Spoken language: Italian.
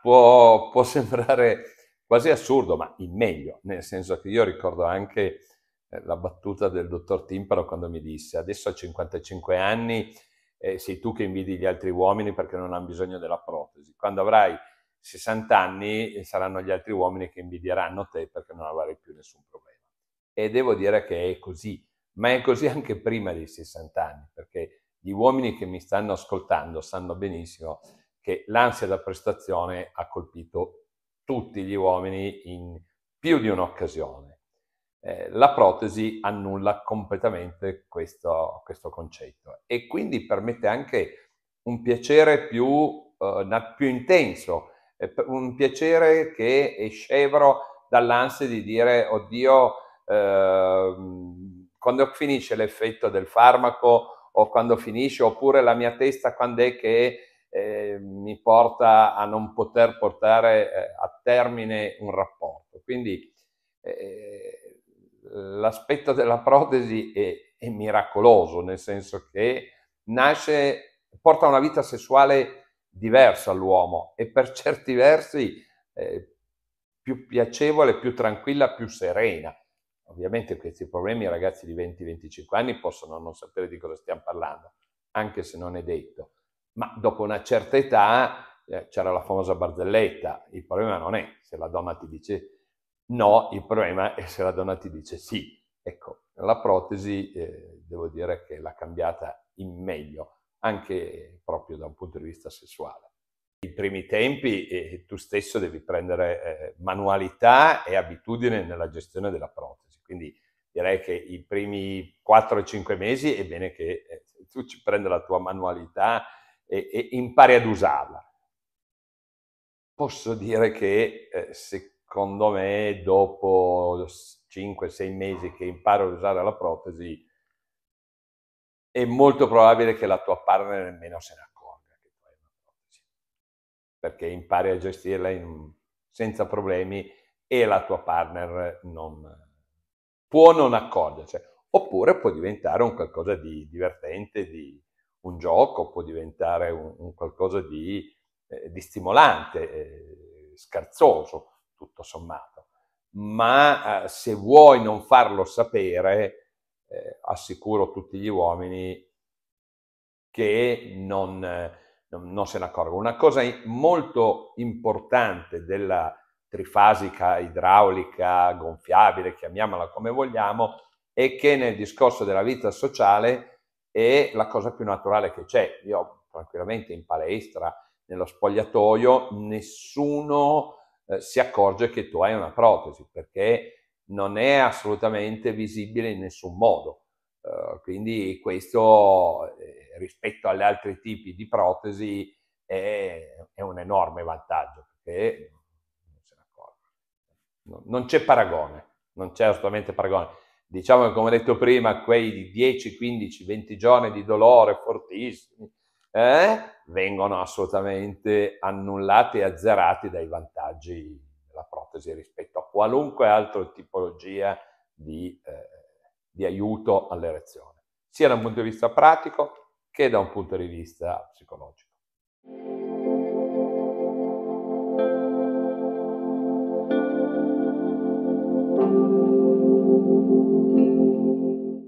può, può sembrare quasi assurdo, ma in meglio, nel senso che io ricordo anche eh, la battuta del dottor Timparo quando mi disse adesso a 55 anni eh, sei tu che invidi gli altri uomini perché non hanno bisogno della protesi, quando avrai 60 anni eh, saranno gli altri uomini che invidieranno te perché non avrai più nessun problema. E devo dire che è così, ma è così anche prima dei 60 anni, perché gli uomini che mi stanno ascoltando sanno benissimo che l'ansia da prestazione ha colpito tutti gli uomini in più di un'occasione. Eh, la protesi annulla completamente questo, questo, concetto e quindi permette anche un piacere più, eh, più intenso, eh, un piacere che è scevro dall'ansia di dire oddio eh, quando finisce l'effetto del farmaco o quando finisce oppure la mia testa quando è che eh, mi porta a non poter portare eh, a termine un rapporto. Quindi eh, l'aspetto della protesi è, è, miracoloso, nel senso che nasce, porta una vita sessuale diversa all'uomo e per certi versi eh, più piacevole, più tranquilla, più serena. Ovviamente questi problemi i ragazzi di 20-25 anni possono non sapere di cosa stiamo parlando, anche se non è detto ma dopo una certa età eh, c'era la famosa barzelletta, il problema non è se la donna ti dice no, il problema è se la donna ti dice sì. Ecco, la protesi eh, devo dire che l'ha cambiata in meglio, anche proprio da un punto di vista sessuale. I primi tempi eh, tu stesso devi prendere eh, manualità e abitudine nella gestione della protesi, quindi direi che i primi 4-5 mesi è bene che eh, tu ci prenda la tua manualità e, e impari ad usarla. Posso dire che eh, secondo me dopo 5-6 mesi che imparo ad usare la protesi è molto probabile che la tua partner nemmeno se ne accorga che tu hai una protesi, perché impari a gestirla in, senza problemi e la tua partner non, può non accorgersi, oppure può diventare un qualcosa di divertente, di, un gioco, può diventare un, un qualcosa di, eh, di stimolante, eh, scherzoso, tutto sommato. Ma eh, se vuoi non farlo sapere, eh, assicuro tutti gli uomini che eh, non, non se ne accorgono. Una cosa molto importante della trifasica idraulica gonfiabile, chiamiamola come vogliamo, è che nel discorso della vita sociale è la cosa più naturale che c'è. Io tranquillamente in palestra, nello spogliatoio, nessuno eh, si accorge che tu hai una protesi perché non è assolutamente visibile in nessun modo. Eh, quindi questo eh, rispetto agli altri tipi di protesi è, è un enorme vantaggio perché non se ne No, non c'è paragone, non c'è assolutamente paragone diciamo che come detto prima, quei 10, 15, 20 giorni di dolore fortissimi eh, vengono assolutamente annullati e azzerati dai vantaggi della protesi rispetto a qualunque altra tipologia di, eh, di aiuto all'erezione, sia da un punto di vista pratico che da un punto di vista psicologico.